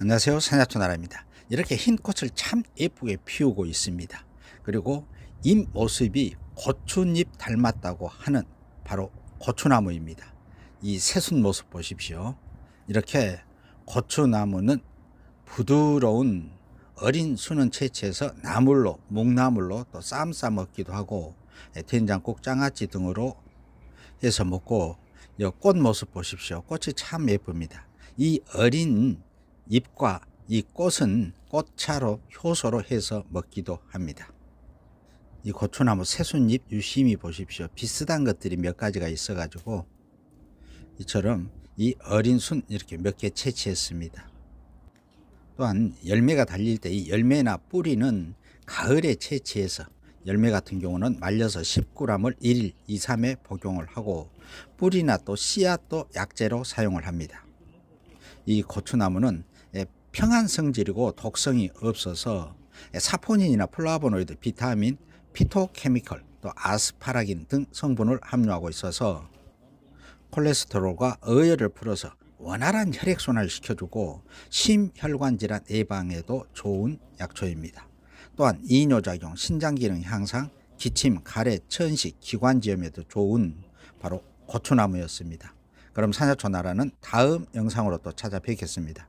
안녕하세요 세나초나라입니다 이렇게 흰 꽃을 참 예쁘게 피우고 있습니다 그리고 잎모습이 고추잎 닮았다고 하는 바로 고추나무입니다 이 새순 모습 보십시오 이렇게 고추나무는 부드러운 어린 수는 채취해서 나물로 목나물로 또 쌈싸 먹기도 하고 예, 된장국 장아찌 등으로 해서 먹고 이 꽃 모습 보십시오 꽃이 참 예쁩니다 이 어린 잎과 이 꽃은 꽃차로 효소로 해서 먹기도 합니다. 이 고추나무 새순잎 유심히 보십시오. 비슷한 것들이 몇 가지가 있어가지고 이처럼 이 어린 순 이렇게 몇 개 채취했습니다. 또한 열매가 달릴 때 이 열매나 뿌리는 가을에 채취해서 열매 같은 경우는 말려서 10g을 1일 2, 3회 복용을 하고 뿌리나 또 씨앗도 약재로 사용을 합니다. 이 고추나무는 평한 성질이고 독성이 없어서 사포닌이나 플라보노이드, 비타민, 피토케미컬, 또 아스파라긴 등 성분을 함유하고 있어서 콜레스테롤과 어혈을 풀어서 원활한 혈액순환을 시켜주고 심혈관 질환 예방에도 좋은 약초입니다. 또한 이뇨작용, 신장기능 향상, 기침, 가래, 천식, 기관지염에도 좋은 바로 고추나무였습니다. 그럼 산야초 나라는 다음 영상으로 또 찾아뵙겠습니다.